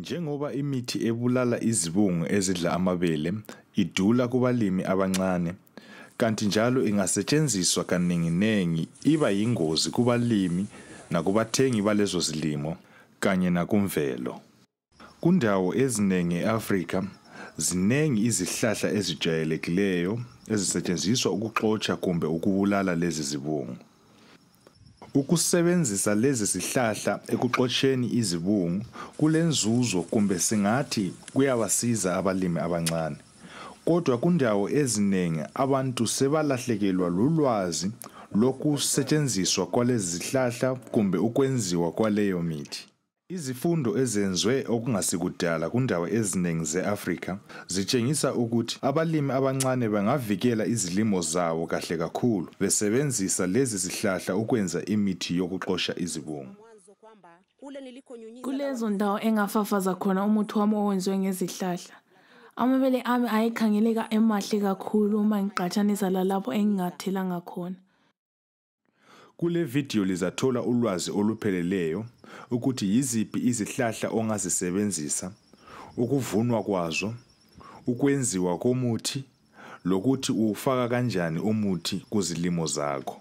Njengoba imithi ebulala izibungu ezidla amabele idula kubalimi abancane, kanti njalo ingasetshenziswa kaningi-ningi iba yingozi kubalimi nakubathengi balezo zilimo kanye nakumvelo. Kundawo eziningi e-Afrika, ziningi izihlahla ezijwayelekileyo ezisetshenziswa ukuxotsha kumbe ukubulala lezi zibungu. Ukusebenzisa lezi zihlahla ekuxotsheni izibungu kulenzuzo kumbe singathi kuyabasiza abalimi abancane. Kodwa kundawo eziningi abantu sebalahlekelwa lulwazi lokusetshenziswa kwalezi zihlahla kumbe ukwenziwa kwaleyo mithi. Izifundo ezenziwe okungasikudala kundawo eziningi ze-Afrika zitshengisa ukuthi abalimi abancane bangavikela izilimo zawo kahle kakhulu besebenzisa lezi zihlahla ukwenza imithi yokuxosha izibungu. Kulezo ndawo engafafaza khona umuthi wami owenziwe ngezihlahla, amabele ami ayekhangeleka emahle kakhulu uma ngiqhathanisa lalapho engingathelanga khona. Kule video lizathola ulwazi olupheleleyo ukuthi yiziphi izihlahla ongazisebenzisa, ukuvunwa kwazo, ukwenziwa komuthi lokuthi uwufaka kanjani umuthi kuzilimo zakho.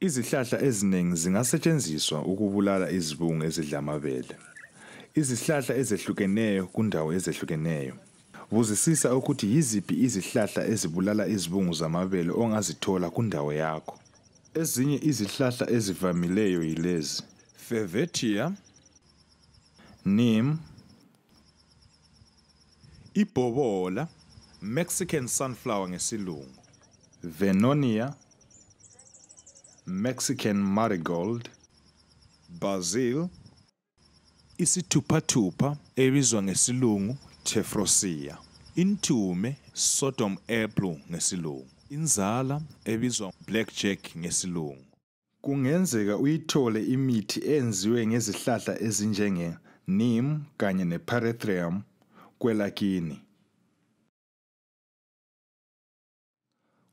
Izihlahla eziningi zingasetshenziswa ukubulala izibungu ezidla amabele. Izihlahla ezehlukeneyo kundawo ezehlukeneyo. Buzisisa ukuthi yiziphi izihlahla ezibulala izibungu zamabele ongazithola kundawo yakho. Ezinye izihlahla ezivamileyo yilezi: Favettia, neem, ibhobola, Mexican sunflower ngesilungu, Venonia, Mexican marigold, basil, isithupha-thupha ebizwa ngesilungu Tephrosia. intume sodom apple ngesilungu inzala ebizwa blackjack ngesilungu kungenzeka uyithole imithi enziwe ngezihlahla ezinjenge neem kanye neparethium kwelakini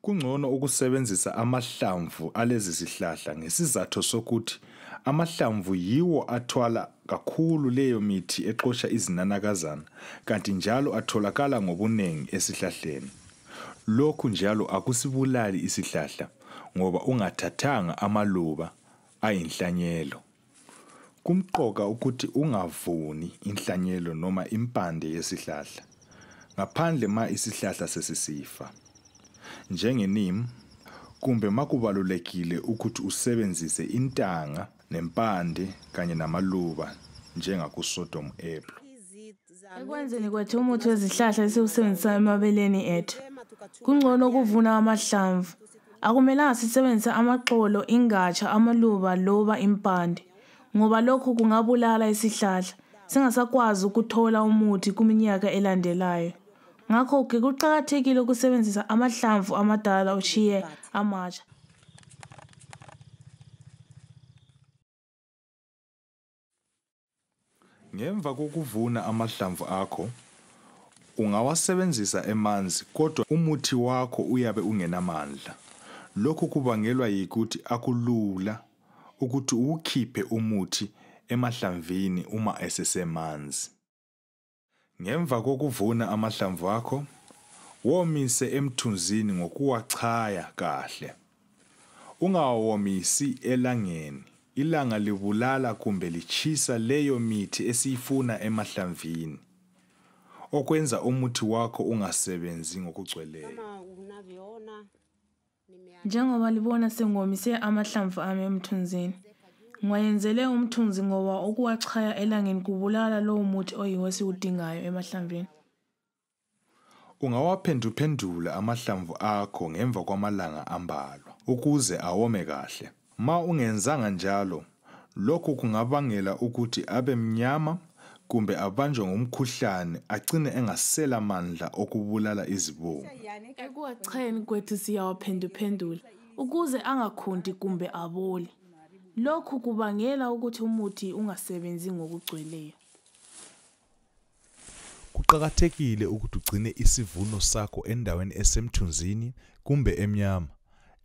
kungcono ukusebenzisa amahlamvu alezi zihlahla ngesizathu sokuthi Amahlamvu yiwo athwala kakhulu leyo mithi exosha izinanakazana kanti njalo atholakala ngobunengi esihlahleni. Lokhu njalo akusibulali isihlahla ngoba ungathathanga amaluba ayinhlanyelo. Kumqoka ukuthi ungavuni inhlanyelo noma impande yesihlahla ngaphandle ma isihlahla sesisifa. Njengenimu kumbe makubalulekile ukuthi usebenzise intanga nempande kanye namaluba njengakuSodom Apple. Ekwenzeni kwethu umuthi wezihlahla esiwusebenzisa emabeleni ethu, kungcono ukuvuna amahlamvu. Akumelanga sisebenzise amaxolo, ingatsha, amaluba loba impande, ngoba lokho kungabulala isihlahla singasakwazi ukuthola umuthi kuminyaka elandelayo. Ngakho-ke kuqakathekile ukusebenzisa amahlamvu amadala ushiye amatsha. Ngemva kokuvuna amahlamvu akho ungawasebenzisa emanzi kodwa umuthi wakho uyabe ungenamandla. Lokhu kubangelwa yikuthi akulula ukuthi uwukhiphe umuthi emahlamvini uma esesemanzi. Ngemva kokuvuna amahlamvu akho womise emthunzini ngokuwachaya kahle. Ungawomisi elangeni ilanga libulala kumbe lichisa leyo mithi esiyifuna emahlamvini okwenza umuthi wakho ungasebenzi ngokugcweleyo njengoba libona sengomise amahlamvu ami emthunzini ngiwayenzele umthunzi ngoba ukuwachaya elangeni kubulala lowo muthi oyiwo siwudingayo emahlamvini ungawaphenduphendula amahlamvu akho ngemva kwamalanga ambalwa ukuze awome kahle Ma ungenzanga njalo, lokhu kungabangela ukuthi abe mnyama kumbe abanjwe ngumkhuhlane agcine engasela mandla okubulala izibungu. Ekuwacheni kwethu siyawaphenduphendula ukuze angakhundi kumbe abole. Lokhu kubangela ukuthi umuthi ungasebenzi ngokugcweleyo. Kuqakathekile ukuthi ugcine isivuno sakho endaweni esemthunzini kumbe emnyama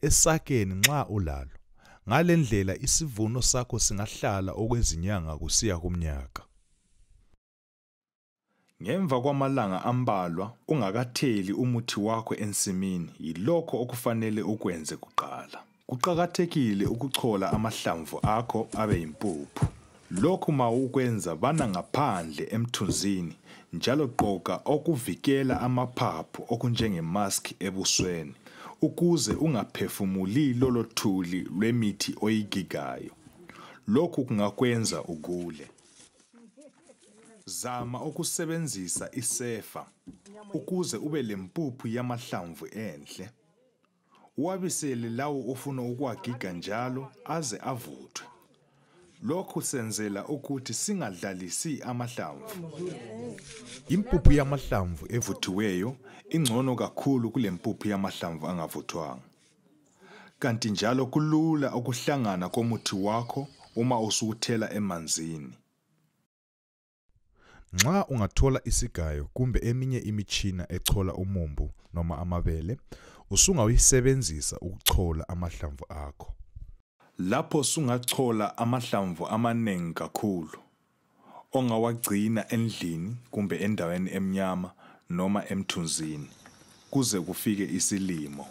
esakeni nxa ulalo. Ngalendlela isivuno sakho singahlala okwezinyanga kusiya kumnyaka. Ngemva kwamalanga ambalwa ungakatheli umuthi wakho ensimini yilokho okufanele ukwenze kuqala. Kuqakathekile ukuchola amahlamvu akho abe yimpuphu. Lokhu mawukwenza bana ngaphandle emthunzini njalo gqoka okuvikela amaphaphu okunjenge mask ebusweni ukuze ungaphefumuli lolo thuli lwemithi oyigigayo. Lokhu kungakwenza ukule. Zama ukusebenzisa isefa ukuze ube lempuphu yamahlamvu enhle. Wabisele lawo ofuna ukwagiga njalo aze avuthwe. lokhu senzela ukuthi singadlalisi amahlamvu impuphu yamahlamvu evuthiweyo ingcono kakhulu kulempuphu yamahlamvu angavuthwanga kanti njalo kulula ukuhlangana komuthi wakho uma usuwuthela emanzini nxa ungathola isigayo kumbe eminye imitshina echola umumbu noma amabele usungawuyisebenzisa ukuchola amahlamvu akho lapho sungachola amahlamvu amaningi kakhulu ongawagcina endlini kumbe endaweni emnyama noma emthunzini kuze kufike isilimo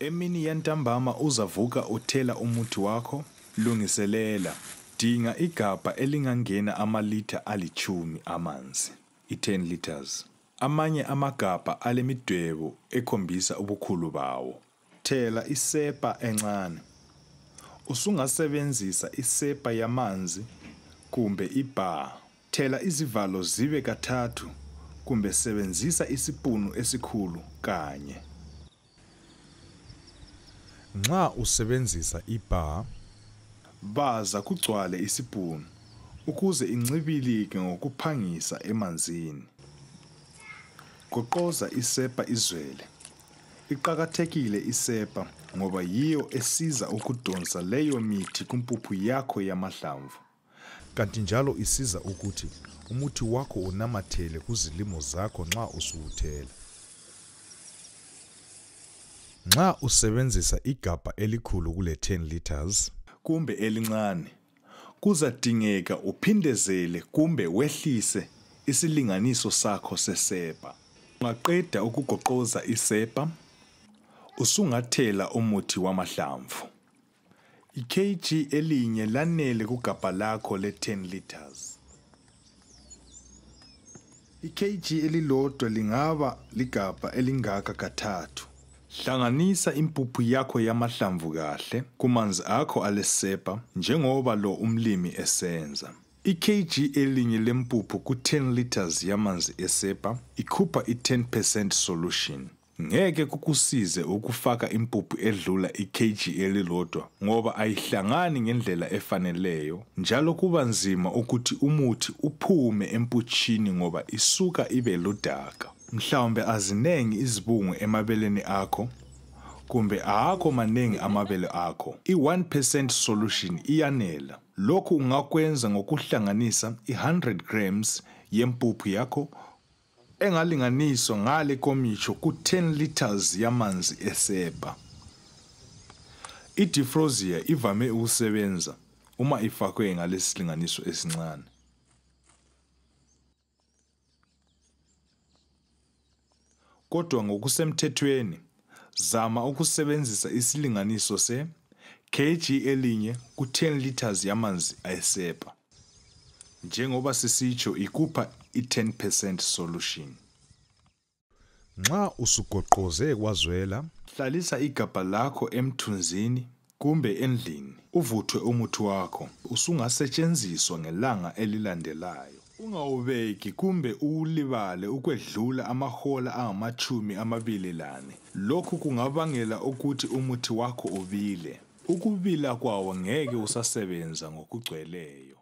Emini yantambama uzavuka uthela umuthi wakho lungiselela dinga igabha elingangena amalitha alithumi amanzi i-10 liters amanye amagabha alemidwebo ekhombisa ubukhulu bawo thela isepa encane usungasebenzisa isepa yamanzi kumbe ibar thela izivalo zibe kathathu kumbe sebenzisa isipunu esikhulu kanye nxa usebenzisa ibar baza kugcwale isibhunu ukuze incibilike ngokuphangisa emanzini. Goqoza isepa izwele. Iqakathekile isepa ngoba yiyo esiza ukudonsa leyo mithi kumpuphu yakho yamahlamvu. Kanti njalo isiza ukuthi umuthi wakho unamathele kuzilimo zakho nxa usuwuthela. Nxa usebenzisa igabha elikhulu kule 10 liters kumbe elincane kuzadingeka uphindezele kumbe wehlise isilinganiso sakho sesepa ungaqeda ukugoqoza isepa usungathela umuthi wamahlamvu iKg elinye lanele kugabha lakho le-10 liters iKg elilodwa lingaba ligabha elingaka kathathu Hlanganisa impuphu yakho yamahlamvu kahle kumanzi akho alesepha njengoba lo umlimi esenza. iKg elinye lempuphu ku10 liters yamanzi esepha ikhupha i10% solution. Ngeke kukusize ukufaka impuphu edlula iKg elilodwa ngoba ayihlangani ngendlela efaneleyo njalo kuba nzima ukuthi umuthi uphume emputshini ngoba isuka ibe ludaka. mhlawumbe azinengi izibungu emabeleni akho kumbe akho maningi amabele akho i-1% solution iyanela lokhu ungakwenza ngokuhlanganisa i-100 grams yempuphu yakho engalinganiswa ngale komitsho ku-10 liters yamanzi eseba i-difrosia ivame ukusebenza uma ifakwe ngalesi silinganiso esincane Kodwa ngokusemthethweni, zama ukusebenzisa isilinganiso se-kg elinye ku-10 litres yamanzi esepha. Njengoba sisitsho ikupha i-10 percent solution. Nxa usugoqoze kwazwela, hlalisa igabha lakho emthunzini kumbe endlini uvuthwe umuthi wakho usungasetshenziswa ngelanga elilandelayo. Ungawubeki kumbe uwulibale ukwedlula amahola angamachumi amabili lane. Lokhu kungabangela ukuthi umuthi wakho ubile. Ukubila kwawo ngeke usasebenza ngokugcweleyo.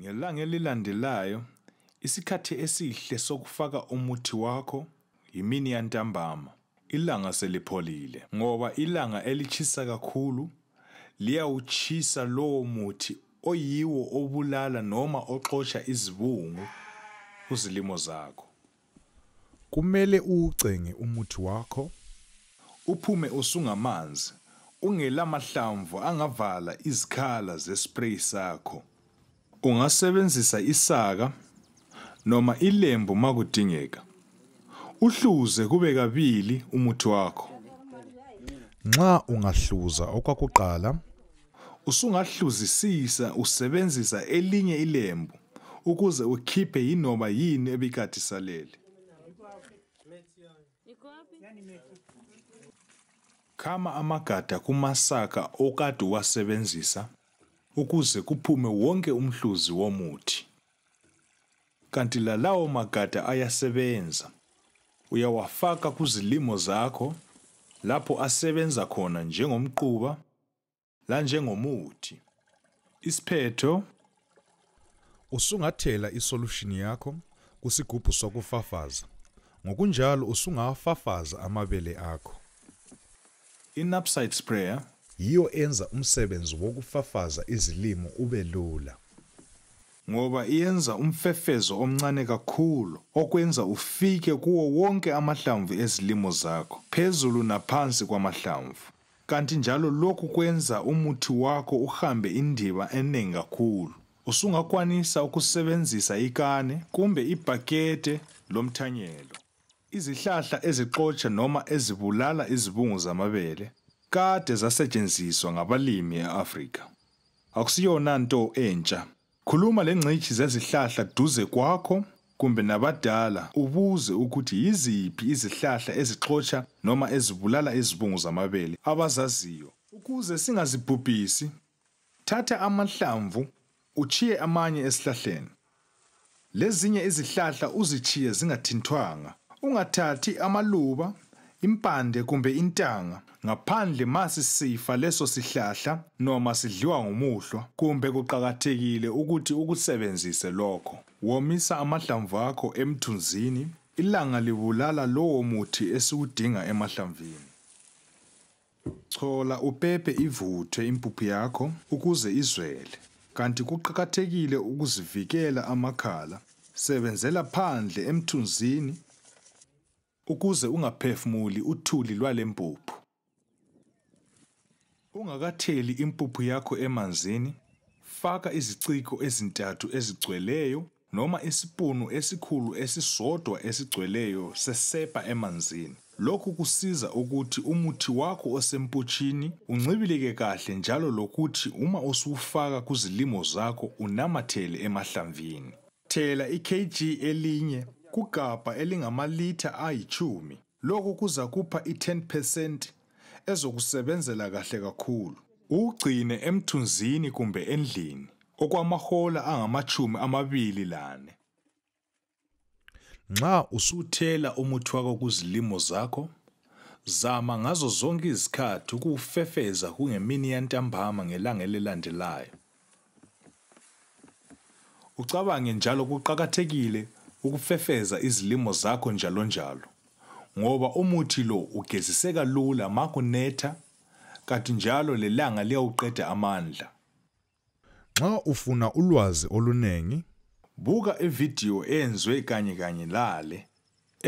Ngelanga elilandelayo, isikhathi esihle sokufaka umuthi wakho yimini yantambama. Ilanga selipholile ngoba ilanga elichisa kakhulu liyawuchisa lowo muthi oyiwo obulala noma oxosha izibungu kuzilimo zakho. Kumele uwugcenge umuthi wakho uphume usungamanzi ungelamahlamvu angavala izikhala zespray sakho. Ungasebenzisa isaka noma ilembu makudingeka. Uhluze kube kabili umuthi wakho. Nxa ungahluza okwakuqala usungahluzisisa usebenzisa elinye ilembu ukuze ukhiphe yinoma yini ebikade salele. Khama amagada kumasaka okade wasebenzisa ukuze kuphume wonke umhluzi womuthi. Kanti lalawo magada ayasebenza. Uyawafaka kuzilimo zakho lapho asebenza khona njengomquba la njengomuthi isiphetho usungathela isolution yakho kusigubhu sokufafaza ngokunjalo usungawafafaza amabele akho inapside sprayer yiyo enza umsebenzi wokufafaza izilimo ube lula ngoba iyenza umfefezo omncane kakhulu okwenza ufike kuwo wonke amahlamvu ezilimo zakho phezulu naphansi kwamahlamvu kanti njalo lokhu kwenza umuthi wakho uhambe indiba eningi kakhulu usungakwanisa ukusebenzisa ikane kumbe ibhakede lomthanyelo izihlahla ezixotsha noma ezibulala izibungu zamabele kade zasetshenziswa ngabalimi e-Afrika akusiyona nto entsha khuluma lengcishi zezihlahla duze kwakho kumbe nabadala ubuze ukuthi yiziphi izihlahla ezixhotsha noma ezibulala izibungu zamabele abazaziyo ukuze singazibhubhisi thatha amahlamvu uchiye amanye esihlahleni lezinye izihlahla uzichiye zingathintwanga ungathathi amaluba impande kumbe intanga ngaphandle masi sifa leso sihlahla noma sidliwa ngumuhlwa kumbe kuqhakathekile ukuthi ukusebenzise lokho womisa amahlamvu akho emthunzini ilanga libulala lowo muthi esiwudinga emahlamvini chola upepe ivuthwe impuphu yakho ukuze izwele kanti kuqhakathekile ukuzivikela amakhala sebenzela phandle emthunzini ukuze ungaphefumuli uthuli lwalempuphu. Ungakatheli impuphu yakho emanzini, faka iziciko ezintathu ezigcweleyo noma isipunu esikhulu esisodwa esigcweleyo sesepa emanzini. Lokhu kusiza ukuthi umuthi wakho osemputshini uncibilike kahle njalo lokuthi uma usuwufaka kuzilimo zakho unamathele emahlamvini. Thela iKg elinye kugabha elingamalitha ayithumi. Lokhu kuza kupha i-10% ezokusebenzela kahle kakhulu. Ugcine emthunzini kumbe endlini okwamahola angamachumi amabili lane. Nxa usuthela umuthi wakho kuzilimo zakho, zama ngazo zonke izikhathi ukufefeza kungemini yantambama ngelanga elilandelayo. Ucabange njalo kuqhakathekile ukufefeza izilimo zakho njalonjalo ngoba umuthi lo ugeziseka lula makunetha kanti njalo lelanga liyawuqeda amandla. Xa ufuna ulwazi oluningi buka ividiyo eyenzwe kanye kanye lale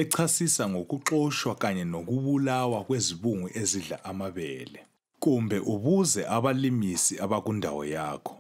echasisa ngokuxoshwa kanye nokubulawa kwezibungu ezidla amabele kumbe ubuze abalimisi abakundawo yakho.